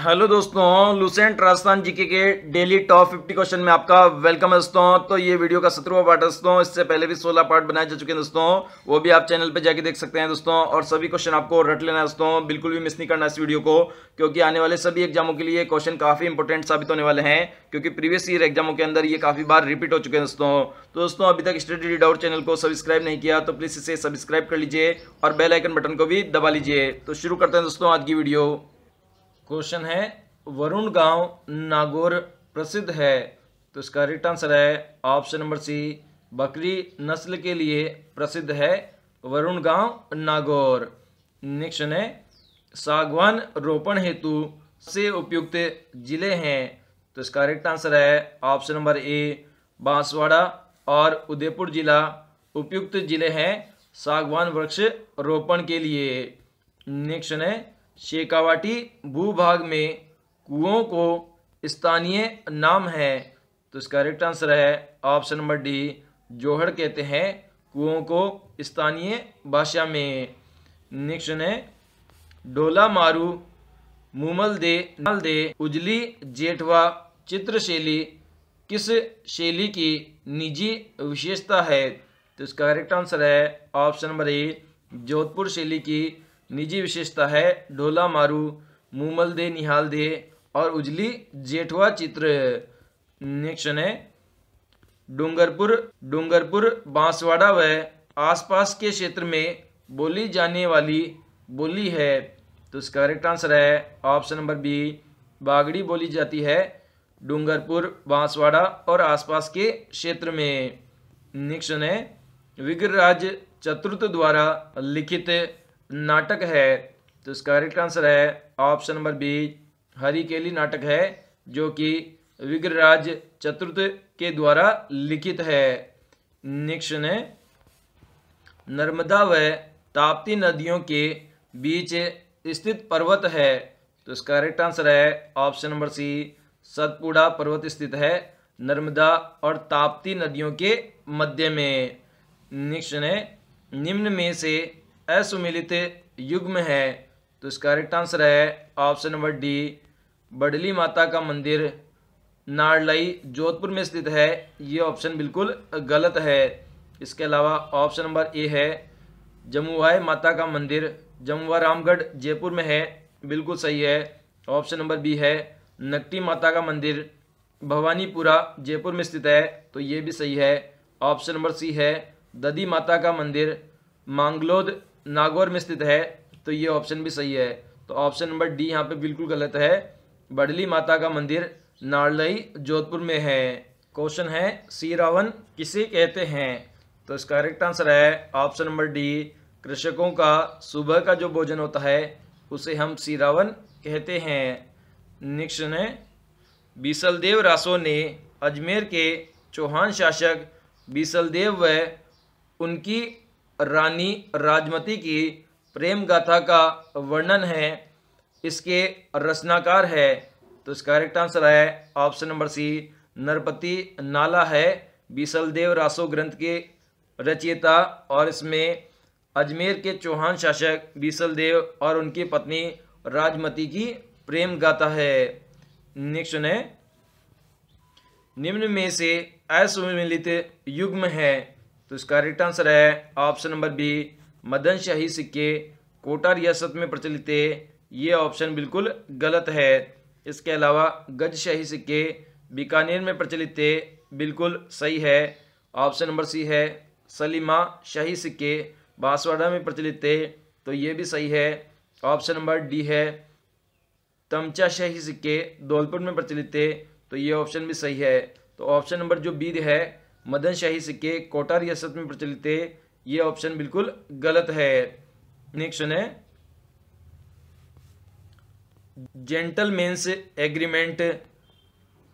hello दोस्तों Lucent Rajasthan GK के daily top 50 question में आपका वेलकम है दोस्तों तो ये वीडियो का सत्रहवा पार्ट है दोस्तों इससे पहले भी 16 पार्ट बनाए जा चुके हैं दोस्तों वो भी आप चैनल पे जाके देख सकते हैं दोस्तों और सभी क्वेश्चन आपको रट लेना है दोस्तों बिल्कुल भी मिस नहीं करना इस वीडियो को क्योंकि आने वाले सभी एग्जामों के लिए क्वेश्चन काफ़ी इंपॉर्टेंट साबित होने वाले हैं क्योंकि प्रीवियस ईयर एग्जामों के अंदर ये काफ़ी बार रिपीट हो चुके हैं दोस्तों तो दोस्तों अभी तक स्टडी डाउट चैनल को सब्सक्राइब नहीं किया तो प्लीज़ इसे सब्सक्राइब कर लीजिए और बेलाइकन बटन को भी दबा लीजिए तो शुरू करते हैं दोस्तों आज की वीडियो क्वेश्चन है वरुण गांव नागौर प्रसिद्ध है तो इसका राइट आंसर है ऑप्शन नंबर सी बकरी नस्ल के लिए प्रसिद्ध है वरुण गांव नागौर नेक्स्ट है सागवान रोपण हेतु से उपयुक्त जिले हैं तो इसका राइट आंसर है ऑप्शन नंबर ए बांसवाड़ा और उदयपुर जिला उपयुक्त जिले हैं सागवान वृक्ष रोपण के लिए नेक्स्ट है शेकावाटी भूभाग में कुओं को स्थानीय नाम है तो इसका करेक्ट आंसर है ऑप्शन नंबर डी जोहड़ कहते हैं कुओं को स्थानीय भाषा में नेक्स्ट है डोला मारू मुमल दे नल दे उजली जेठवा चित्र शैली किस शैली की निजी विशेषता है तो इसका करेक्ट आंसर है ऑप्शन नंबर ए जोधपुर शैली की निजी विशेषता है ढोला मारू मूमल दे निहाल दे और उजली जेठवा चित्र निक्षण है डूंगरपुर डूंगरपुर बांसवाड़ा व आसपास के क्षेत्र में बोली जाने वाली बोली है तो इसका करेक्ट आंसर है ऑप्शन नंबर बी बागड़ी बोली जाती है डूंगरपुर बांसवाड़ा और आसपास के क्षेत्र में निक्षण है विग्रराज चतुर्थ द्वारा लिखित नाटक है तो इसका करेक्ट आंसर है ऑप्शन नंबर बी हरिकेली नाटक है जो कि विग्रराज चतुर्थ के द्वारा लिखित है नेक्स्ट ने नर्मदा व ताप्ती नदियों के बीच स्थित पर्वत है तो इसका करेक्ट आंसर है ऑप्शन नंबर सी सतपुड़ा पर्वत स्थित है नर्मदा और ताप्ती नदियों के मध्य में नेक्स्ट ने निम्न में से असुमिलित युग्म है तो इसका करेक्ट आंसर है option number D Badli Mata का मंदिर नारलई जोधपुर में स्थित है ये ऑप्शन बिल्कुल गलत है इसके अलावा ऑप्शन नंबर ए है जमुआ माता का मंदिर जमुआ रामगढ़ जयपुर में है बिल्कुल सही है ऑप्शन नंबर बी है नकटी माता का मंदिर भवानीपुरा जयपुर में स्थित है तो ये भी सही है ऑप्शन नंबर सी है ददी माता का मंदिर मांगलोद नागौर में स्थित है तो ये ऑप्शन भी सही है तो ऑप्शन नंबर डी यहाँ पे बिल्कुल गलत है बडली माता का मंदिर नारलई जोधपुर में है क्वेश्चन है सी रावण किसे कहते हैं तो इसका करेक्ट आंसर है ऑप्शन नंबर डी कृषकों का सुबह का जो भोजन होता है उसे हम सीरावन कहते हैं नेक्स्ट है बीसलदेव रासो ने अजमेर के चौहान शासक बीसलदेव व उनकी रानी राजमती की प्रेम गाथा का वर्णन है इसके रचनाकार है तो इसका करेक्ट आंसर है option number C Narpati Nalha है बीसल देव रासो ग्रंथ के रचयिता और इसमें अजमेर के चौहान शासक बीसल देव और उनकी पत्नी राजमती की प्रेम गाथा है नेक्स्ट है निम्न में से असुमिलित युग्म है तो इसका राइट आंसर है option number B Madan Shahi सिक्के कोटा रियासत में प्रचलित है ये ऑप्शन बिल्कुल गलत है इसके अलावा गज शाही सिक्के बीकानेर में प्रचलित थे बिल्कुल सही है ऑप्शन नंबर सी है सलीमा शाही सिक्के बांसवाड़ा में प्रचलित थे तो ये भी सही है ऑप्शन नंबर डी है तमचा शाही सिक्के धौलपुर में प्रचलित थे तो ये ऑप्शन भी सही है तो ऑप्शन नंबर जो बी है मदन शाही सिक्के कोटा रियासत में प्रचलित थे ये ऑप्शन बिल्कुल गलत है नेक्स्ट है जेंटलमेंस एग्रीमेंट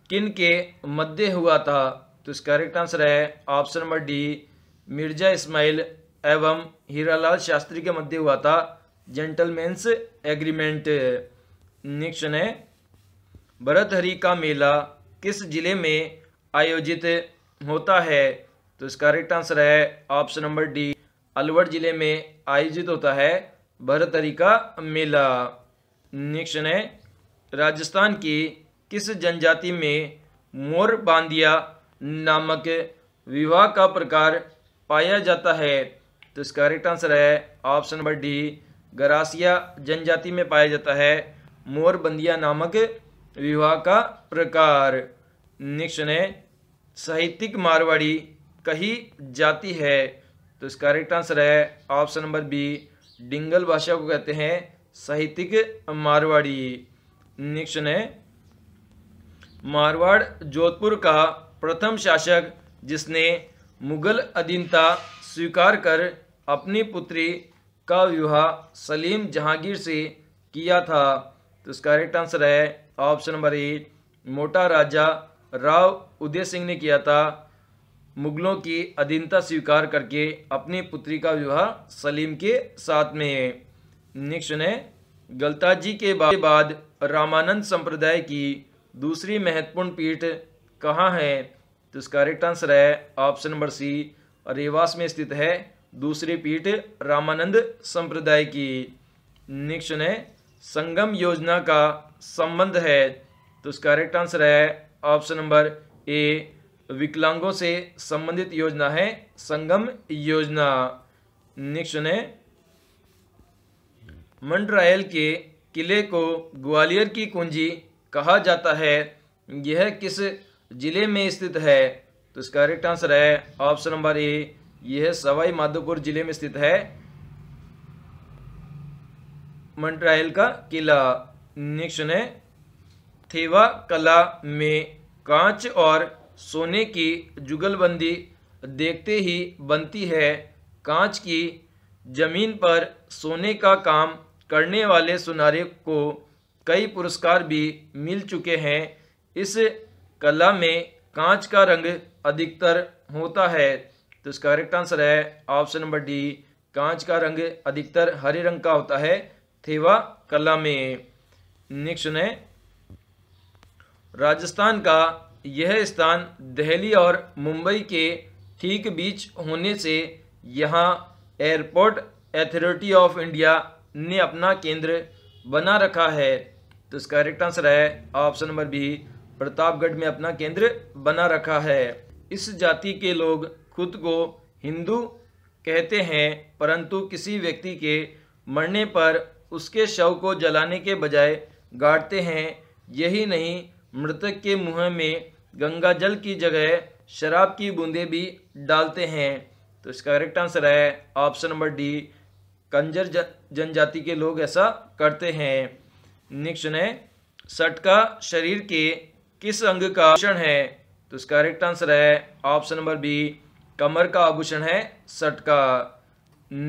किन के मध्य हुआ था तो इसका करेक्ट आंसर है option number D Mirza Ismail एवं हीरालाल शास्त्री के मध्य हुआ था जेंटलमेंस एग्रीमेंट नेक्स्ट है भरतहरी का मेला किस जिले में आयोजित होता है तो इसका करेक्ट आंसर है ऑप्शन नंबर डी अलवर जिले में आयोजित होता है भरतरी का मेला नेक्स्ट है राजस्थान की किस जनजाति में मोर बांदिया नामक विवाह का प्रकार पाया जाता है तो इसका करेक्ट आंसर है ऑप्शन नंबर डी गरासिया जनजाति में पाया जाता है मोरबंदिया नामक विवाह का प्रकार नेक्स्ट है साहित्यिक मारवाड़ी कही जाती है तो इसका करेक्ट आंसर है ऑप्शन नंबर बी डिंगल भाषा को कहते हैं साहित्यिक मारवाड़ी नेक्स्ट है मारवाड़ जोधपुर का प्रथम शासक जिसने मुगल अधीनता स्वीकार कर अपनी पुत्री का विवाह सलीम जहांगीर से किया था तो इसका करेक्ट आंसर है option number A Mota Raja Rao उदय सिंह ने किया था मुगलों की अधीनता स्वीकार करके अपनी पुत्री का विवाह सलीम के साथ में है नेक्स्ट ने गलताजी के बाद रामानंद संप्रदाय की दूसरी महत्वपूर्ण पीठ कहाँ है तो इसका करेक्ट आंसर है ऑप्शन नंबर सी रेवास में स्थित है दूसरी पीठ रामानंद संप्रदाय की नेक्स्ट ने संगम योजना का संबंध है तो इसका करेक्ट आंसर है ऑप्शन नंबर ए विकलांगों से संबंधित योजना है संगम योजना नेक्स्ट है मंडरायल के किले को ग्वालियर की कुंजी कहा जाता है यह किस जिले में स्थित है तो इसका करेक्ट आंसर है ऑप्शन नंबर ए यह सवाई माधोपुर जिले में स्थित है मंडरायल का किला नेक्स्ट है थेवा कला में कांच और सोने की जुगलबंदी देखते ही बनती है कांच की जमीन पर सोने का काम करने वाले सुनारे को कई पुरस्कार भी मिल चुके हैं इस कला में कांच का रंग अधिकतर होता है तो इसका करेक्ट आंसर है ऑप्शन नंबर डी कांच का रंग अधिकतर हरे रंग का होता है थेवा कला में नेक्स्ट है राजस्थान का यह स्थान दिल्ली और मुंबई के ठीक बीच होने से यहाँ एयरपोर्ट अथॉरिटी ऑफ इंडिया ने अपना केंद्र बना रखा है तो इसका करेक्ट आंसर है ऑप्शन नंबर बी प्रतापगढ़ में अपना केंद्र बना रखा है इस जाति के लोग खुद को हिंदू कहते हैं परंतु किसी व्यक्ति के मरने पर उसके शव को जलाने के बजाय गाड़ते हैं यही नहीं मृतक के मुंह में गंगा जल की जगह शराब की बूंदें भी डालते हैं तो इसका करेक्ट आंसर है ऑप्शन नंबर डी कंजर जनजाति के लोग ऐसा करते हैं नेक्स्ट है सट का शरीर के किस अंग का आभूषण है तो इसका करेक्ट आंसर है ऑप्शन नंबर बी कमर का आभूषण है सट का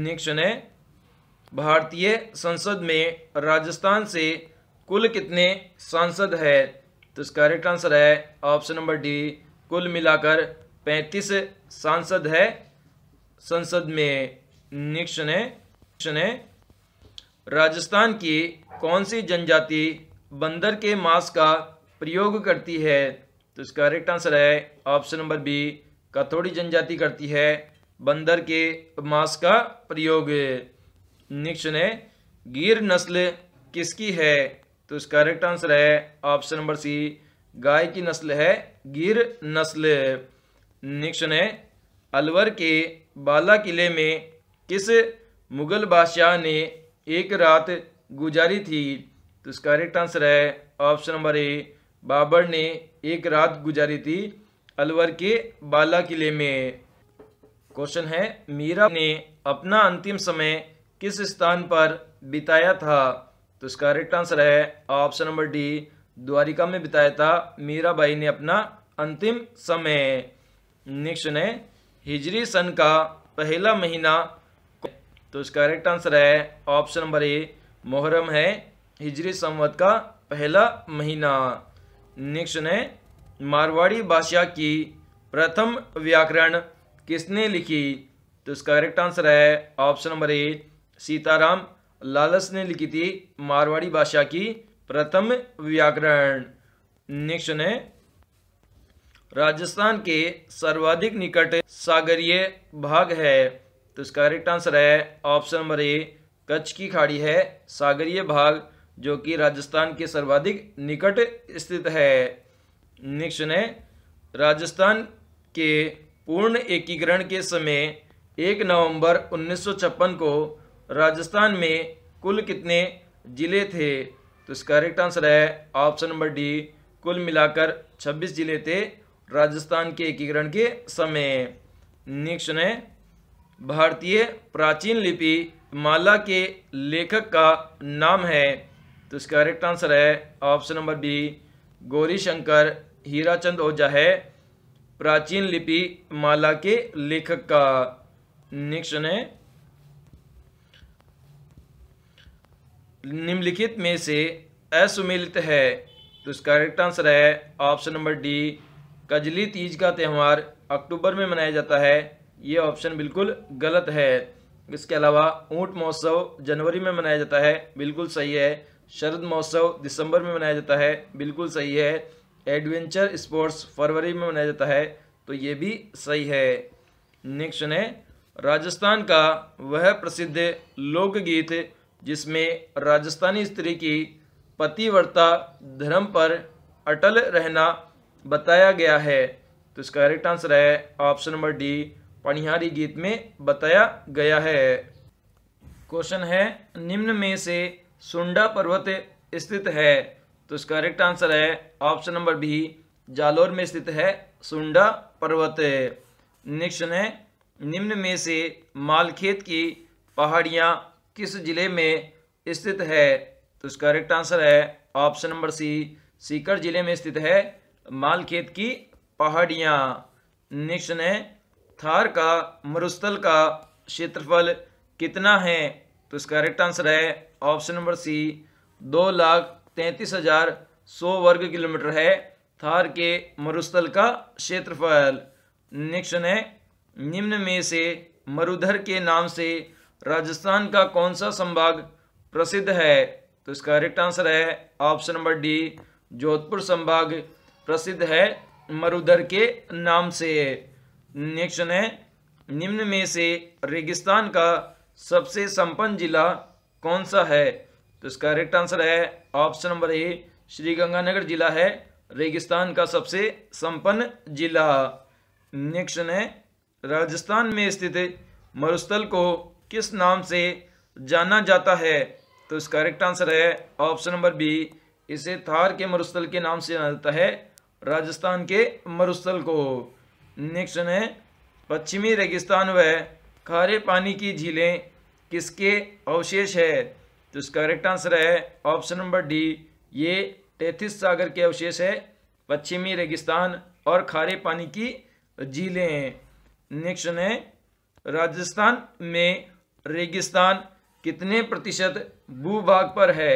नेक्स्ट है भारतीय संसद में राजस्थान से कुल कितने सांसद है तो इसका करेक्ट आंसर है ऑप्शन नंबर डी कुल मिलाकर पैंतीस सांसद है संसद में निक्षण ने राजस्थान की कौन सी जनजाति बंदर के मांस का प्रयोग करती है तो इसका करेक्ट आंसर है ऑप्शन नंबर बी कथोड़ी जनजाति करती है बंदर के मांस का प्रयोग निक्षण गिर नस्ल किसकी है तो इसका करेक्ट आंसर है ऑप्शन नंबर सी गाय की नस्ल है गिर नस्ल नेक्स्ट है अलवर के बाला किले में किस मुगल बादशाह ने एक रात गुजारी थी तो इसका करेक्ट आंसर है ऑप्शन नंबर ए बाबर ने एक रात गुजारी थी अलवर के बाला किले में क्वेश्चन है मीरा ने अपना अंतिम समय किस स्थान पर बिताया था तो इसका करेक्ट आंसर है ऑप्शन नंबर डी द्वारिका में बिताया था मीरा बाई ने अपना अंतिम समय नेक्स्ट ने हिजरी सन का पहला महीना तो इसका करेक्ट आंसर है ऑप्शन नंबर ए मुहर्रम है हिजरी संवत का पहला महीना नेक्स्ट ने मारवाड़ी भाषा की प्रथम व्याकरण किसने लिखी तो इसका करेक्ट आंसर है option number A Sitaram Lalas ने लिखी थी मारवाड़ी भाषा की प्रथम व्याकरण नेक्स्ट है राजस्थान के सर्वाधिक निकट सागरीय भाग है तो इसका करेक्ट आंसर है ऑप्शन नंबर ए कच्छ की खाड़ी है सागरीय भाग जो कि राजस्थान के सर्वाधिक निकट स्थित है नेक्स्ट है राजस्थान के पूर्ण एकीकरण के समय एक नवंबर 1956 को राजस्थान में कुल कितने ज़िले थे तो इसका करेक्ट आंसर है ऑप्शन नंबर डी कुल मिलाकर 26 जिले थे राजस्थान के एकीकरण के समय नेक्स्ट है भारतीय प्राचीन लिपि माला के लेखक का नाम है तो इसका करेक्ट आंसर है option number B Gauri Shankar Hirachand Ojha है प्राचीन लिपि माला के लेखक का नेक्स्ट है निम्नलिखित में से असुमिलित है तो इसका करेक्ट आंसर है option number D Kajli Teej का त्यौहार अक्टूबर में मनाया जाता है ये ऑप्शन बिल्कुल गलत है इसके अलावा ऊँट महोत्सव जनवरी में मनाया जाता है बिल्कुल सही है शरद महोत्सव दिसंबर में मनाया जाता है बिल्कुल सही है एडवेंचर स्पोर्ट्स फरवरी में मनाया जाता है तो ये भी सही है नेक्स्ट है राजस्थान का वह प्रसिद्ध लोकगीत जिसमें राजस्थानी स्त्री की पतिव्रता धर्म पर अटल रहना बताया गया है तो इसका करेक्ट आंसर है ऑप्शन नंबर डी पणिहारी गीत में बताया गया है क्वेश्चन है निम्न में से सुंडा पर्वत स्थित है तो इसका करेक्ट आंसर है ऑप्शन नंबर बी जालोर में स्थित है सुंडा पर्वत नेक्स्ट है निम्न में से मालखेत की पहाड़ियाँ किस ज़िले में स्थित है तो इसका करेक्ट आंसर है ऑप्शन नंबर सी सीकर जिले में स्थित है मालखेत की पहाड़ियाँ नेक्स्ट है थार का मरुस्थल का क्षेत्रफल कितना है तो इसका करेक्ट आंसर है ऑप्शन नंबर सी दो लाख तैंतीस हजार सौ वर्ग किलोमीटर है थार के मरुस्थल का क्षेत्रफल नेक्स्ट है निम्न में से मरुधर के नाम से राजस्थान का कौन सा संभाग प्रसिद्ध है तो इसका करेक्ट आंसर है ऑप्शन नंबर डी जोधपुर संभाग प्रसिद्ध है मरुधर के नाम से नेक्स्ट है निम्न में से रेगिस्तान का सबसे संपन्न जिला कौन सा है तो इसका करेक्ट आंसर है ऑप्शन नंबर ए श्रीगंगानगर जिला है रेगिस्तान का सबसे संपन्न जिला नेक्स्ट है राजस्थान में स्थित मरुस्थल को किस नाम से जाना जाता है तो इसका करेक्ट आंसर है ऑप्शन नंबर बी इसे थार के मरुस्थल के नाम से जाना जाता है राजस्थान के मरुस्थल को नेक्स्ट है पश्चिमी रेगिस्तान व खारे पानी की झीलें किसके अवशेष है तो इसका करेक्ट आंसर है ऑप्शन नंबर डी ये तैथिस सागर के अवशेष है पश्चिमी रेगिस्तान और खारे पानी की झीलें नेक्स्ट है राजस्थान में रेगिस्तान कितने प्रतिशत भूभाग पर है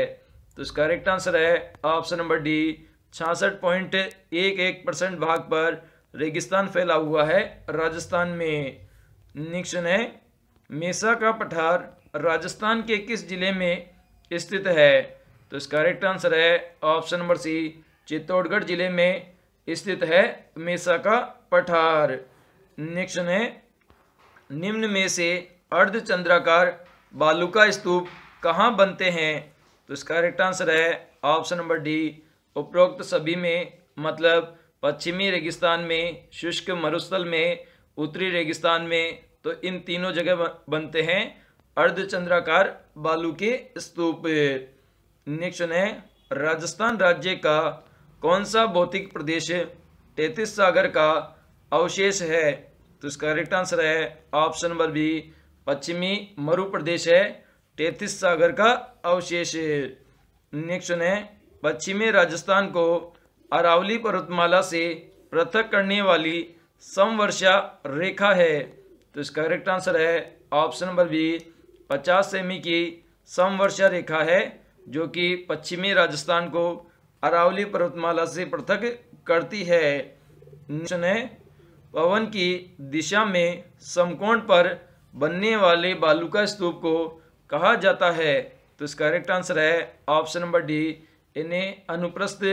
तो इसका करेक्ट आंसर है ऑप्शन नंबर डी छियासठ पॉइंट एक एक परसेंट भाग पर रेगिस्तान फैला हुआ है राजस्थान में नेक्स्ट है मेसा का पठार राजस्थान के किस जिले में स्थित है तो इसका करेक्ट आंसर है ऑप्शन नंबर सी चित्तौड़गढ़ जिले में स्थित है मेसा का पठार निक्षण है निम्न में से अर्धचंद्राकार बालुका स्तूप कहाँ बनते हैं तो इसका करेक्ट आंसर है ऑप्शन नंबर डी उपरोक्त सभी में मतलब पश्चिमी रेगिस्तान में शुष्क मरुस्थल में उत्तरी रेगिस्तान में तो इन तीनों जगह बनते हैं अर्धचंद्राकार बालू के स्तूप नेक्स्ट है राजस्थान राज्य का कौन सा भौतिक प्रदेश तैतीस सागर का अवशेष है तो इसका करेक्ट आंसर है ऑप्शन नंबर बी पश्चिमी मरु प्रदेश है तैतीस सागर का अवशेष नेक्स्ट है पश्चिमी राजस्थान को अरावली पर्वतमाला से पृथक करने वाली समवर्षा रेखा है तो इसका करेक्ट आंसर है ऑप्शन नंबर बी पचास सेमी की समवर्षा रेखा है जो कि पश्चिमी राजस्थान को अरावली पर्वतमाला से पृथक करती है पवन की दिशा में समकोण पर बनने वाले बालू का स्तूप को कहा जाता है तो इसका करेक्ट आंसर है ऑप्शन नंबर डी इन्हें अनुप्रस्थ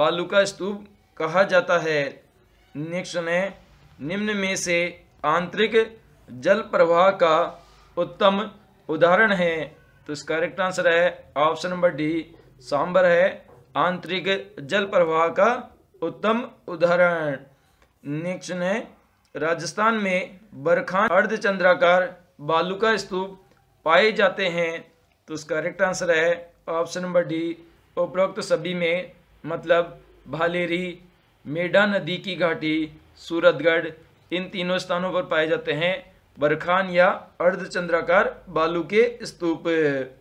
बालू का स्तूप कहा जाता है नेक्स्ट है निम्न में से आंतरिक जल प्रवाह का उत्तम उदाहरण है तो इसका करेक्ट आंसर है ऑप्शन नंबर डी सांबर है आंतरिक जल प्रवाह का उत्तम उदाहरण नेक्स्ट है राजस्थान में बरखान अर्धचंद्राकार बालुका स्तूप पाए जाते हैं तो उसका करेक्ट आंसर है ऑप्शन नंबर डी उपरोक्त सभी में मतलब भालेरी मेढा नदी की घाटी सूरतगढ़ इन तीनों स्थानों पर पाए जाते हैं बरखान या अर्धचंद्राकार बालू के स्तूप